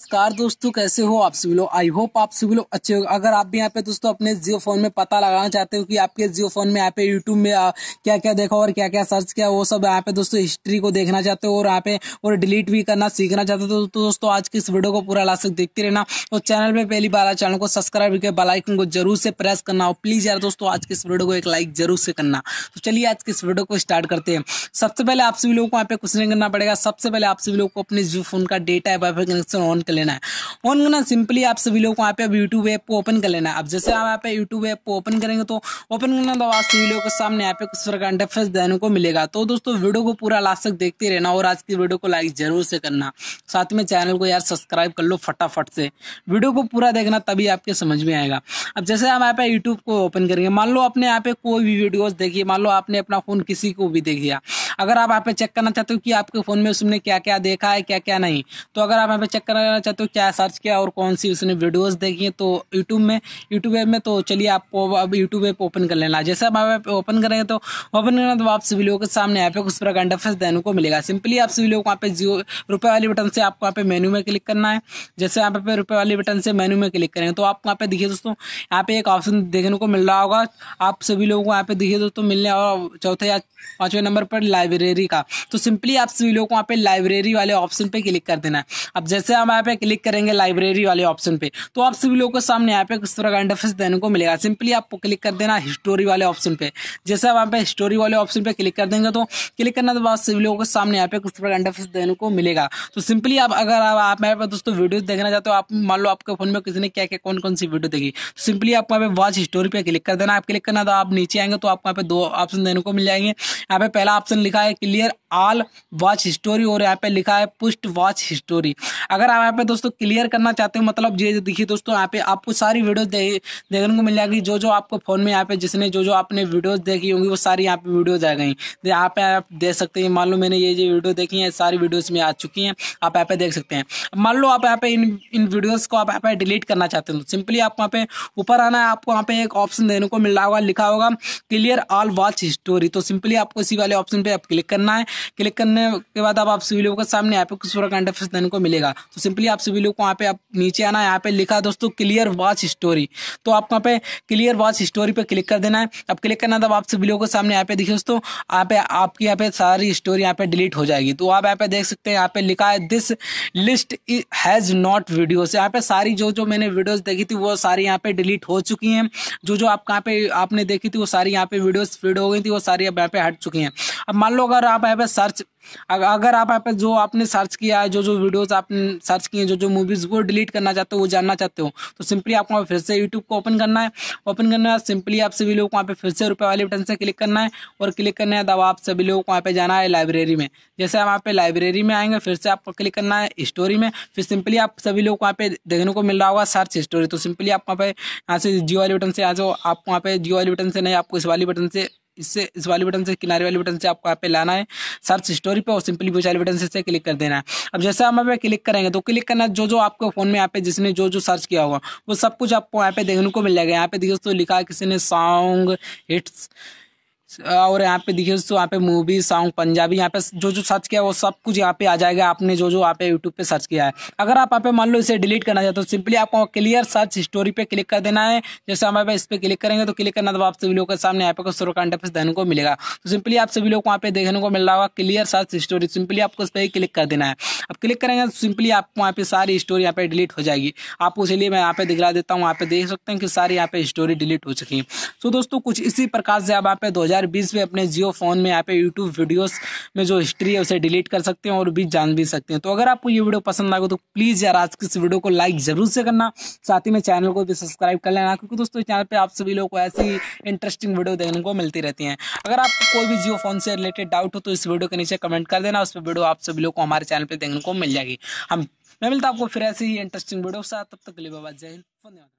नमस्कार दोस्तों कैसे हो आप सभी लोग आई होप आप सभी लोग अच्छे हो अगर आप भी यहाँ पे दोस्तों अपने जियो फोन में पता लगाना चाहते हो कि आपके जियो फोन में यहाँ पे यूट्यूब में क्या क्या देखा और क्या क्या सर्च किया वो सब यहाँ पे दोस्तों हिस्ट्री को देखना चाहते हो और यहाँ पे और डिलीट भी करना सीखना चाहते हो तो दोस्तों आज की इस वीडियो को पूरा लास्ट तक देखते रहना और चैनल पर पहली बार चैनल को सब्सक्राइब करके बेलाइकन को जरूर से प्रेस करना और प्लीज यार दोस्तों आज की इस वीडियो को एक लाइक जरूर से करना तो चलिए आज की इस वीडियो को स्टार्ट करते हैं सबसे पहले आप सभी लोगों को यहाँ पे कुछ नहीं करना पड़ेगा सबसे पहले आप सभी लोग को अपने जियो फोन का डेटा है वाईफाई कनेक्शन ऑन कर लेना है ऑन करना सिंपली आप सभी लोग को यहाँ पे अब यूट्यूब ऐप को ओपन कर लेना है अब जैसे आप यहाँ पे यूट्यूब ऐप को ओपन करेंगे तो ओपन करना तो आप सभी लोगों के सामने यहाँ पे कुछ प्रकार इंटरफेस देने को मिलेगा तो दोस्तों वीडियो को पूरा लास्ट तक देखते रहना और आज की वीडियो को लाइक जरूर से करना साथ में चैनल को यार सब्सक्राइब कर लो फटाफट से वीडियो को पूरा देखना तभी आपके समझ में आएगा अब जैसे हम यहाँ पे यूट्यूब को ओपन करेंगे मान लो आपने यहाँ पे कोई भी वीडियोस देखी मान लो आपने अपना फ़ोन किसी को भी देख दिया अगर आप यहाँ पे चेक करना चाहते हो कि आपके फ़ोन में उसने क्या क्या देखा है क्या क्या नहीं तो अगर आप यहाँ पे चेक करना चाहते हो क्या सर्च किया और कौन सी उसने वीडियोज़ देखी है तो यूट्यूब में यूट्यूब ऐप में तो चलिए आप अब यूट्यूब ऐप ओपन कर लेना जैसे आप यहाँ पे ओपन करेंगे तो ओपन करना तो आप सभी लोगों के सामने यहाँ पे उस प्रकार इंटरफेस देने को मिलेगा सिंपली आप सभी लोग वहाँ पे जियो रुपये वाले बटन से आपको यहाँ पे मेन्यू में क्लिक करना है जैसे यहाँ पे रुपये वाले बटन से मेन्यू में क्लिक करेंगे तो आप वहाँ पे देखिए दोस्तों यहाँ पे एक ऑप्शन देखने को मिल रहा होगा आप सभी लोगों को यहाँ पे देखिए दोस्तों मिलने और चौथे या पाँचवें नंबर पर लाइव लाइब्रेरी का तो सिंपली आप सभी लोग वहाँ पे लाइब्रेरी वाले ऑप्शन पे क्लिक कर देना है अब जैसे हम यहाँ पे क्लिक करेंगे लाइब्रेरी वाले ऑप्शन पे तो आप सभी लोगों को सामने यहाँ पे किस तरह का इंटरफेस देने को मिलेगा सिंपली आपको क्लिक कर देना हिस्टोरी वाले ऑप्शन पे जैसे आप यहाँ पे हिस्टोरी वाले ऑप्शन पे क्लिक कर देंगे तो क्लिक करने के बाद सभी लोगों को सामने यहाँ पे किस तरह का इंटरफेस देने को मिलेगा तो सिंपली आप अगर आप यहाँ पे दोस्तों वीडियो देखना चाहते हो आप मान लो आपके फोन में किसी ने क्या क्या कौन कौन सी वीडियो देखी तो सिंपली आप यहाँ पे वॉच हिस्टोरी पे क्लिक कर देना आप क्लिक करना तो आप नीचे आएंगे तो आपको यहाँ पे दो ऑप्शन देने को मिल जाएंगे यहाँ पे पहला ऑप्शन लिखा लिखा है क्लियर ऑल वॉच हिस्टोरी और यहाँ पे लिखा है पुस्ट वॉच हिस्टोरी अगर आप यहाँ पे दोस्तों क्लियर करना चाहते हो मतलब ये देखिए दोस्तों यहाँ पे आपको सारी वीडियो देखने को मिल जाएगी जो जो आपको फोन में यहाँ पे जिसने जो जो आपने वीडियोज देखी होंगी वो सारी यहाँ पे वीडियोज आ गई यहाँ पे आप देख सकते हैं मान लो मैंने ये जो वीडियो देखी है सारी वीडियोज में आ चुकी हैं आप यहाँ पे देख सकते हैं मान लो आप यहाँ पे इन इन वीडियोज को आप यहाँ पे डिलीट करना चाहते हो सिंपली आप वहाँ पे ऊपर आना है आपको यहाँ पे एक ऑप्शन देने को मिल रहा होगा लिखा होगा क्लियर ऑल वॉच हिस्टोरी तो सिंपली आपको इसी वाले ऑप्शन पे क्लिक करना है क्लिक करने के बाद अब आप सभी लोगों के सामने यहाँ पे इंटरफेस देने को मिलेगा तो सिंपली आप सभी लोग को यहाँ पे आप नीचे आना यहाँ पे लिखा दोस्तों क्लियर वॉच स्टोरी तो आप वहाँ पे क्लियर वॉच स्टोरी पे क्लिक कर देना है अब क्लिक करना था आप सभी लोगों के सामने यहाँ पे देखिए दोस्तों यहाँ पे आपकी यहाँ पे सारी स्टोरी यहाँ पे डिलीट हो जाएगी तो आप यहाँ पे देख सकते हैं यहाँ पे लिखा है this list has not videos यहाँ पे सारी जो जो मैंने वीडियोज देखी थी वो सारी यहाँ पे डिलीट हो चुकी हैं जो जो आप कहाँ पे आपने देखी थी वो सारी यहाँ पे वीडियोज फीड हो गई थी वो सारी अब यहाँ पे हट चुकी हैं अब मान मान लो अगर आप यहाँ पे सर्च अगर आप यहाँ पे जो आपने सर्च किया है जो जो वीडियोस आपने सर्च किए जो जो मूवीज़ वो डिलीट करना चाहते हो वो जानना चाहते हो तो सिंपली आपको वहाँ फिर से यूट्यूब को ओपन करना है ओपन करने के बाद सिंपली आप सभी लोगों को वहाँ पे फिर से रुपए वाले बटन से क्लिक करना है और क्लिक करने के बाद आप सभी लोगों को वहाँ पे जाना है लाइब्रेरी में जैसे आप यहाँ पे लाइब्रेरी में आएंगे फिर से आपको क्लिक करना है स्टोरी में फिर सिंपली आप सभी लोग को वहाँ पे देखने को मिल रहा होगा सर्च स्टोरी तो सिंपली आप वहाँ पे यहाँ से जियो वाले बटन से आ जाओ आप वहाँ पे जियो वाले बटन से नहीं आपको इस वाले बटन से इससे इस वाले बटन से किनारे वाले बटन से आपको यहाँ पे लाना है सर्च स्टोरी पे और सिंपली बीच वाले बटन से इसे क्लिक कर देना है अब जैसे हम यहाँ पे क्लिक करेंगे तो क्लिक करना जो जो आपके फोन में यहाँ पे जिसने जो जो सर्च किया होगा वो सब कुछ आपको यहाँ पे देखने को मिल जाएगा यहाँ पे देखिए दोस्तों लिखा है किसी ने सॉन्ग हिट्स और यहाँ पे देखिए दोस्तों यहाँ पे मूवी सॉन्ग पंजाबी यहाँ पे जो जो सर्च किया वो सब कुछ यहाँ पे आ जाएगा आपने जो जो यहाँ पे यूट्यूब पे सर्च किया है अगर आप यहाँ पे मान लो इसे डिलीट करना चाहते हो तो सिंपली आपको क्लियर सर्च स्टोरी पे क्लिक कर देना है जैसे हम यहाँ पे इस पर क्लिक करेंगे तो क्लिक करना तो आप सभी लोगों के सामने यहाँ पे सुरक्षा कंटेप्स देने को मिलेगा तो सिंपली आप सभी लोग को यहाँ पे देखने को मिल रहा होगा क्लियर सर्च स्टोरी सिंपली आपको इस पर क्लिक कर देना है अब क्लिक करेंगे तो सिंपली आपको यहाँ पे सारी स्टोरी यहाँ पे डिलीट हो जाएगी आपको लिए मैं यहाँ पे दिखला देता हूँ यहाँ पे देख सकते हैं कि सारी यहाँ पे स्टोरी डिलीट हो चुकी है तो दोस्तों कुछ इसी प्रकार से आप यहाँ पे दो 2020 में अपने जियो फ़ोन में यहाँ पे यूट्यूब वीडियोस में जो हिस्ट्री है उसे डिलीट कर सकते हैं और भी जान भी सकते हैं तो अगर आपको ये वीडियो पसंद आगे तो प्लीज़ यार आज की इस वीडियो को लाइक ज़रूर से करना साथ ही में चैनल को भी सब्सक्राइब कर लेना क्योंकि दोस्तों चैनल पर आप सभी लोगों को ऐसी इंटरेस्टिंग वीडियो देखने को मिलती रहती हैं अगर आपको कोई भी जियो फ़ोन से रिलेटेड डाउट हो तो इस वीडियो के नीचे कमेंट कर देना उस पर वीडियो आप सभी लोग को हमारे चैनल पर देखने को मिल जाएगी हम मैं मिलता आपको फिर ऐसी ही इंटरेस्टिंग वीडियो के साथ तब तक के लिए बाबा जय हिंद धन्यवाद